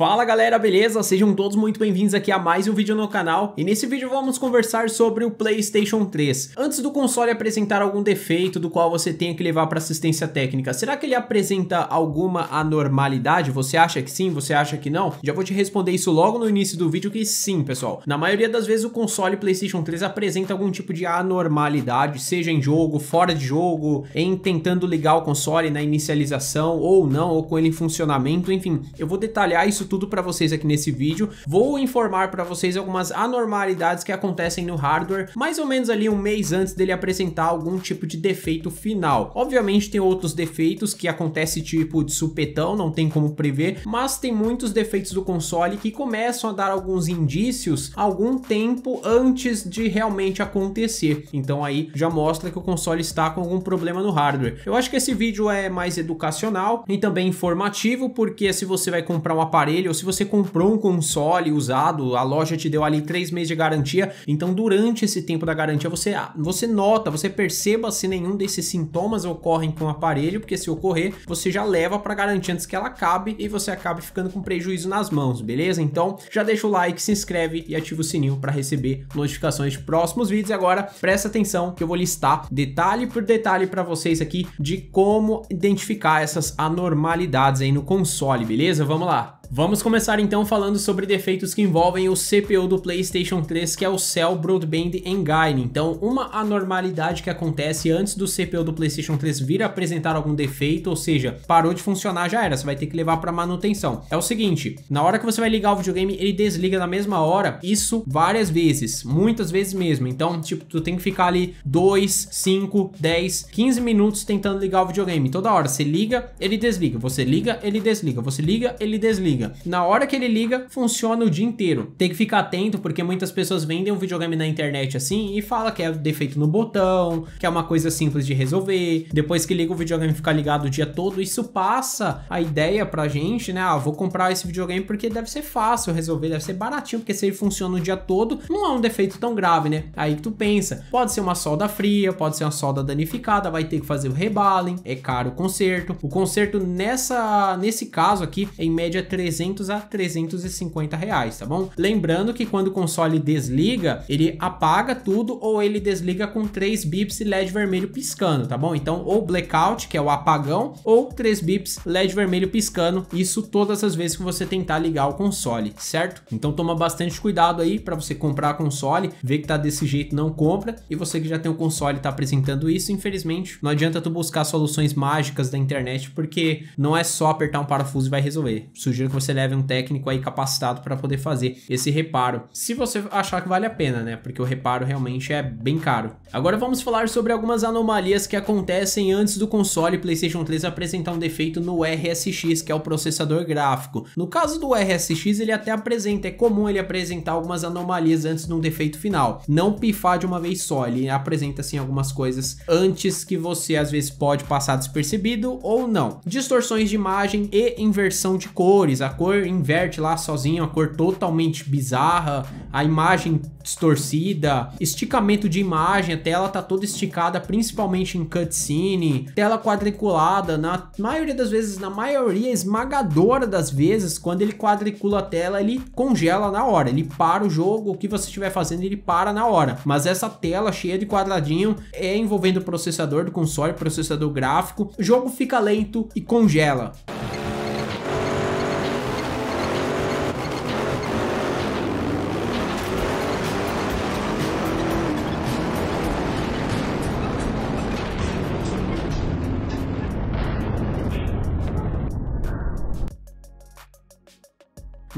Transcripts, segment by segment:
Fala galera, beleza? Sejam todos muito bem-vindos aqui a mais um vídeo no canal e nesse vídeo vamos conversar sobre o PlayStation 3. Antes do console apresentar algum defeito do qual você tenha que levar para assistência técnica, será que ele apresenta alguma anormalidade? Você acha que sim? Você acha que não? Já vou te responder isso logo no início do vídeo que sim, pessoal. Na maioria das vezes o console PlayStation 3 apresenta algum tipo de anormalidade, seja em jogo, fora de jogo, em tentando ligar o console na inicialização ou não, ou com ele em funcionamento, enfim. Eu vou detalhar isso tudo para vocês aqui nesse vídeo. Vou informar para vocês algumas anormalidades que acontecem no hardware, mais ou menos ali um mês antes dele apresentar algum tipo de defeito final. Obviamente tem outros defeitos que acontece tipo de supetão, não tem como prever, mas tem muitos defeitos do console que começam a dar alguns indícios algum tempo antes de realmente acontecer. Então aí já mostra que o console está com algum problema no hardware. Eu acho que esse vídeo é mais educacional e também informativo, porque se você vai comprar um aparelho aparelho, ou se você comprou um console usado, a loja te deu ali três meses de garantia, então durante esse tempo da garantia você, ah, você nota, você perceba se nenhum desses sintomas ocorrem com o aparelho, porque se ocorrer, você já leva para garantia antes que ela acabe e você acabe ficando com prejuízo nas mãos, beleza? Então já deixa o like, se inscreve e ativa o sininho para receber notificações de próximos vídeos. Agora presta atenção que eu vou listar detalhe por detalhe para vocês aqui de como identificar essas anormalidades aí no console, beleza? Vamos lá. Vamos começar então falando sobre defeitos que envolvem o CPU do PlayStation 3, que é o Cell Broadband Engine. Então, uma anormalidade que acontece antes do CPU do PlayStation 3 vir apresentar algum defeito, ou seja, parou de funcionar, já era, você vai ter que levar para manutenção. É o seguinte, na hora que você vai ligar o videogame, ele desliga na mesma hora, isso várias vezes, muitas vezes mesmo. Então, tipo, tu tem que ficar ali 2, 5, 10, 15 minutos tentando ligar o videogame. Toda hora você liga, ele desliga, você liga, ele desliga, você liga, ele desliga liga. Na hora que ele liga, funciona o dia inteiro. Tem que ficar atento porque muitas pessoas vendem um videogame na internet assim e fala que é defeito no botão, que é uma coisa simples de resolver. Depois que liga o videogame fica ligado o dia todo, isso passa a ideia pra gente, né? Ah, vou comprar esse videogame porque deve ser fácil resolver, deve ser baratinho, porque se ele funciona o dia todo, não é um defeito tão grave, né? Aí tu pensa, pode ser uma solda fria, pode ser uma solda danificada, vai ter que fazer o rebalem, é caro o conserto. O conserto nessa nesse caso aqui, em média 3 300 a 350 reais, tá bom? Lembrando que quando o console desliga, ele apaga tudo ou ele desliga com 3 bips e LED vermelho piscando, tá bom? Então, ou blackout, que é o apagão, ou 3 bips LED vermelho piscando, isso todas as vezes que você tentar ligar o console, certo? Então toma bastante cuidado aí para você comprar console, ver que tá desse jeito não compra, e você que já tem o console tá apresentando isso, infelizmente, não adianta tu buscar soluções mágicas da internet, porque não é só apertar um parafuso e vai resolver. Sugiro que você leve um técnico aí capacitado para poder fazer esse reparo. Se você achar que vale a pena, né? Porque o reparo realmente é bem caro. Agora vamos falar sobre algumas anomalias que acontecem antes do console PlayStation 3 apresentar um defeito no RSX, que é o processador gráfico. No caso do RSX, ele até apresenta, é comum ele apresentar algumas anomalias antes de um defeito final. Não pifar de uma vez só, ele apresenta assim algumas coisas antes que você às vezes pode passar despercebido ou não. Distorções de imagem e inversão de cores, cor, inverte lá sozinho, a cor totalmente bizarra, a imagem distorcida, esticamento de imagem, a tela tá toda esticada, principalmente em cutscene, tela quadriculada, na maioria das vezes, na maioria esmagadora das vezes, quando ele quadricula a tela, ele congela na hora, ele para o jogo, o que você estiver fazendo, ele para na hora. Mas essa tela cheia de quadradinho é envolvendo o processador do console, processador gráfico, o jogo fica lento e congela.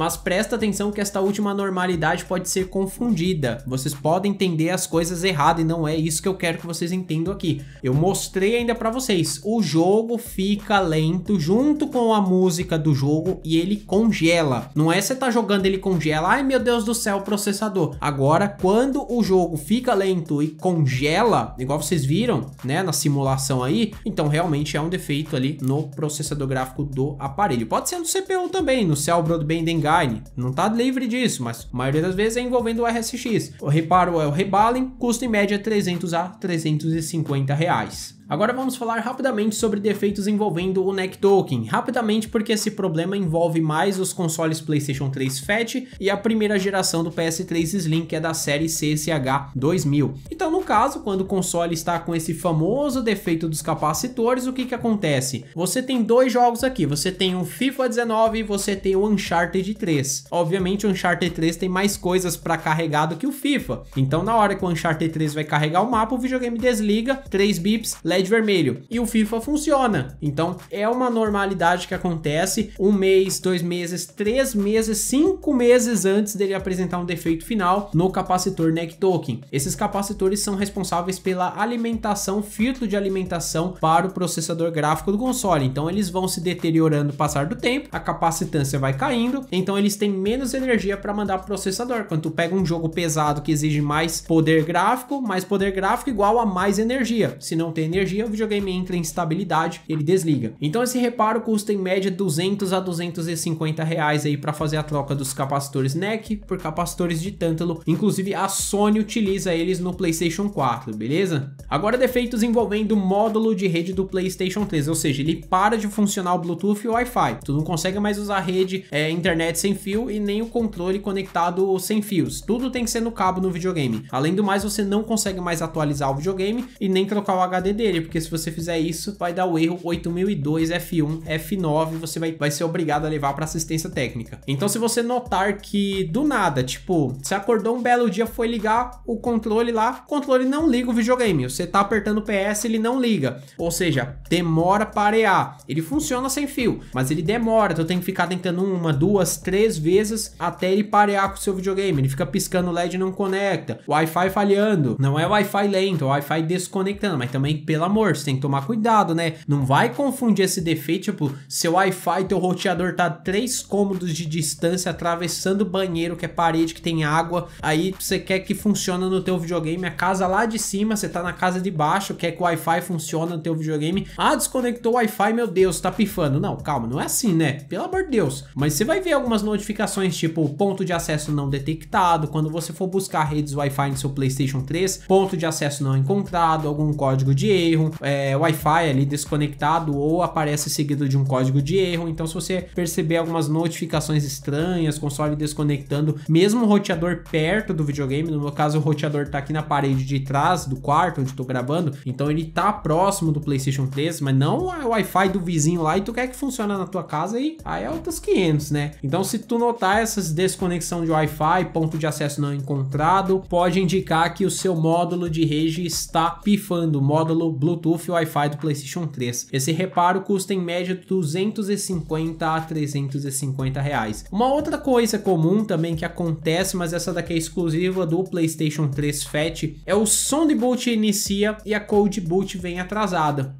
Mas presta atenção que esta última normalidade pode ser confundida. Vocês podem entender as coisas errado e não é isso que eu quero que vocês entendam aqui. Eu mostrei ainda para vocês, o jogo fica lento junto com a música do jogo e ele congela. Não é você tá jogando ele congela, ai meu Deus do céu, processador. Agora, quando o jogo fica lento e congela, igual vocês viram, né, na simulação aí, então realmente é um defeito ali no processador gráfico do aparelho. Pode ser no CPU também, no Cell Broadband Engage design. Não está livre disso, mas a maioria das vezes é envolvendo o RSX. O reparo é o rebalem, custa em média 300 a 350 reais. Agora vamos falar rapidamente sobre defeitos envolvendo o NEC token. Rapidamente porque esse problema envolve mais os consoles PlayStation 3 Fat e a primeira geração do PS3 Slim, que é da série CSH2000. Então, no caso, quando o console está com esse famoso defeito dos capacitores, o que que acontece? Você tem dois jogos aqui, você tem um FIFA 19 e você tem o Uncharted 3. Obviamente, o Uncharted 3 tem mais coisas para carregar do que o FIFA. Então, na hora que o Uncharted 3 vai carregar o mapa, o videogame desliga, 3 bips, LED vermelho. E o FIFA funciona. Então, é uma normalidade que acontece um mês, dois meses, três meses, cinco meses antes dele apresentar um defeito final no capacitor neck token. Esses capacitores são responsáveis pela alimentação, filtro de alimentação para o processador gráfico do console. Então, eles vão se deteriorando passar do tempo, a capacitância vai caindo, então eles têm menos energia para mandar pro processador. Quando tu pega um jogo pesado que exige mais poder gráfico, mais poder gráfico igual a mais energia. Se não tem energia, o videogame entra em instabilidade, ele desliga. Então esse reparo custa em média 200 a 250 reais aí para fazer a troca dos capacitores NEC por capacitores de tântalo. Inclusive a Sony utiliza eles no PlayStation 4, beleza? Agora defeitos envolvendo o módulo de rede do PlayStation 3, ou seja, ele para de funcionar o Bluetooth e o Wi-Fi. Tu não consegue mais usar a rede, é, internet sem fio e nem o controle conectado sem fios. Tudo tem que ser no cabo no videogame. Além do mais, você não consegue mais atualizar o videogame e nem trocar o HD dele, porque se você fizer isso, vai dar o erro 8002 F1 F9, você vai, vai ser obrigado a levar para assistência técnica. Então se você notar que do nada, tipo, você acordou um belo dia, foi ligar o controle lá, o controle não liga o videogame. Você tá apertando o PS, ele não liga. Ou seja, demora parear. Ele funciona sem fio, mas ele demora, então tem que ficar tentando uma, duas, três vezes até ele parear com o seu videogame. Ele fica piscando o LED e não conecta. Wi-Fi falhando. Não é Wi-Fi lento, é Wi-Fi desconectando. Mas também, pelo amor, você tem que tomar cuidado, né? Não vai confundir esse defeito, tipo, seu Wi-Fi, teu roteador tá três cômodos de distância atravessando o banheiro, que é parede, que tem água. Aí você quer que funcione no teu videogame, a casa lá de cima, você tá na casa de baixo, quer que o Wi-Fi funcione no teu videogame. Ah, desconectou o Wi-Fi, meu Deus, tá pifando. Não, calma, não é assim, né? Pelo amor de Deus. Mas você vai ver alguma algumas notificações tipo ponto de acesso não detectado, quando você for buscar redes Wi-Fi no seu PlayStation 3, ponto de acesso não encontrado, algum código de erro, é, Wi-Fi ali desconectado ou aparece seguido de um código de erro. Então, se você perceber algumas notificações estranhas, console desconectando, mesmo o roteador perto do videogame, no meu caso o roteador tá aqui na parede de trás do quarto onde tô gravando, então ele tá próximo do PlayStation 3, mas não o é Wi-Fi do vizinho lá e tu quer que funcione na tua casa e aí é outros 500, né? Então então, se tu notar essas desconexão de Wi-Fi, ponto de acesso não encontrado, pode indicar que o seu módulo de rede está pifando, módulo Bluetooth Wi-Fi do PlayStation 3. Esse reparo custa em média 250 a 350 reais. Uma outra coisa comum também que acontece, mas essa daqui é exclusiva do PlayStation 3 Fat, é o som de boot inicia e a cold boot vem atrasada.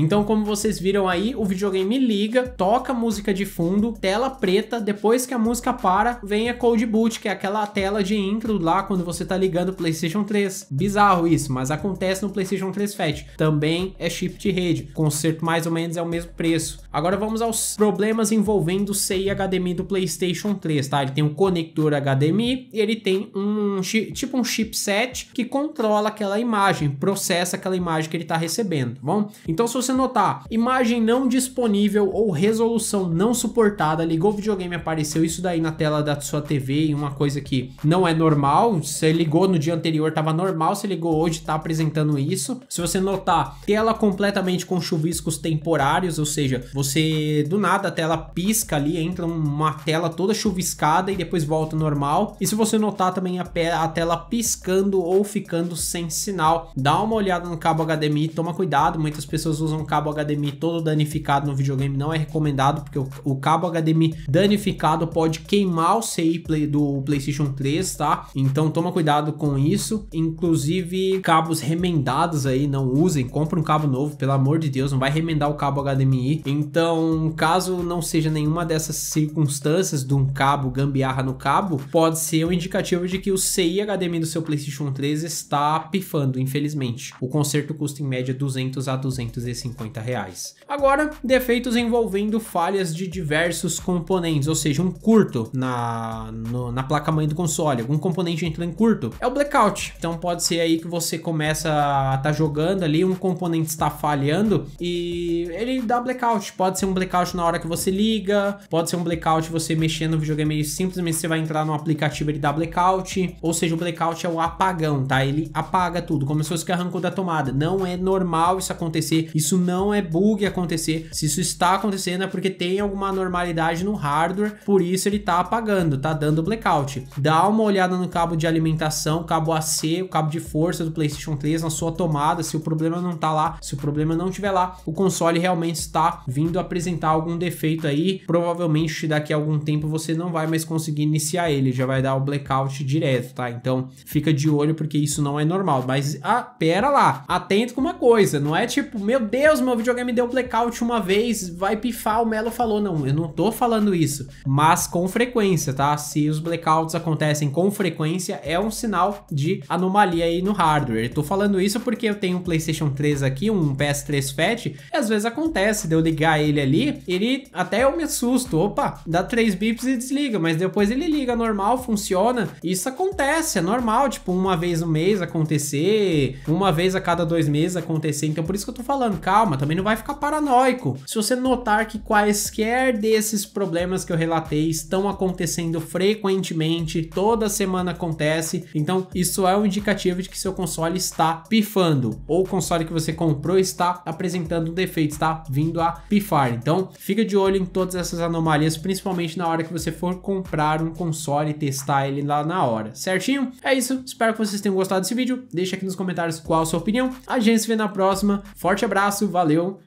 Então, como vocês viram aí, o videogame liga, toca música de fundo, tela preta, depois que a música para, vem a cold boot, que é aquela tela de intro lá quando você tá ligando o PlayStation 3. Bizarro isso, mas acontece no PlayStation 3 Fat. Também é chip de rede, conserto mais ou menos é o mesmo preço. Agora vamos aos problemas envolvendo o CI HDMI do PlayStation 3, tá? Ele tem um conector HDMI e ele tem um tipo um chipset que controla aquela imagem, processa aquela imagem que ele tá recebendo, tá bom? Então se você você notar imagem não disponível ou resolução não suportada, ligou o videogame, apareceu isso daí na tela da sua TV e uma coisa que não é normal, você ligou no dia anterior estava normal, você ligou hoje está apresentando isso. Se você notar tela completamente com chuviscos temporários, ou seja, você do nada a tela pisca ali, entra uma tela toda chuviscada e depois volta normal. E se você notar também a, a tela piscando ou ficando sem sinal, dá uma olhada no cabo HDMI, toma cuidado, muitas pessoas usam um cabo HDMI todo danificado no videogame não é recomendado, porque o, o cabo HDMI danificado pode queimar o CI play do PlayStation 3, tá? Então toma cuidado com isso. Inclusive, cabos remendados aí, não usem, compre um cabo novo, pelo amor de Deus, não vai remendar o cabo HDMI. Então, caso não seja nenhuma dessas circunstâncias de um cabo gambiarra no cabo, pode ser um indicativo de que o CI HDMI do seu PlayStation 3 está pifando, infelizmente. O conserto custa em média 200 a 200 150 reais. Agora, defeitos envolvendo falhas de diversos componentes, ou seja, um curto na, no, na placa-mãe do console, algum componente entrou em curto, é o blackout. Então pode ser aí que você começa a estar tá jogando ali, um componente está falhando e ele dá blackout. Pode ser um blackout na hora que você liga, pode ser um blackout você mexendo no videogame e simplesmente você vai entrar no aplicativo ele dá blackout, ou seja, o blackout é o apagão, tá? Ele apaga tudo, como se fosse que arrancou da tomada. Não é normal isso acontecer, isso isso não é bug acontecer. Se isso está acontecendo é porque tem alguma anormalidade no hardware, por isso ele está apagando, tá dando blackout. Dá uma olhada no cabo de alimentação, cabo AC, o cabo de força do PlayStation 3 na sua tomada, se o problema não tá lá, se o problema não tiver lá, o console realmente está vindo apresentar algum defeito aí. Provavelmente daqui a algum tempo você não vai mais conseguir iniciar ele, já vai dar o blackout direto, tá? Então fica de olho porque isso não é normal. Mas ah, pera lá, atento com uma coisa, não é tipo, meu Deus Deus, meu videogame deu blackout uma vez, vai pifar. O Melo falou, não, eu não tô falando isso. Mas com frequência, tá? Se os blackouts acontecem com frequência, é um sinal de anomalia aí no hardware. Eu tô falando isso porque eu tenho um PlayStation 3 aqui, um PS3 Fat, e às vezes acontece de eu ligar ele ali, ele até eu me assusto, opa, dá 3 bips e desliga, mas depois ele liga normal, funciona. Isso acontece, é normal, tipo, uma vez no mês acontecer, uma vez a cada dois meses acontecer. Então por isso que eu tô falando, calma, também não vai ficar paranoico. Se você notar que quaisquer desses problemas que eu relatei estão acontecendo frequentemente, toda semana acontece, então isso é um indicativo de que seu console está pifando, ou o console que você comprou está apresentando um defeito, está vindo a pifar. Então, fica de olho em todas essas anomalias, principalmente na hora que você for comprar um console e testar ele lá na hora, certinho? É isso, espero que vocês tenham gostado desse vídeo, deixa aqui nos comentários qual a sua opinião, a gente se vê na próxima, forte abraço! abraço, valeu,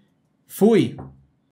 fui!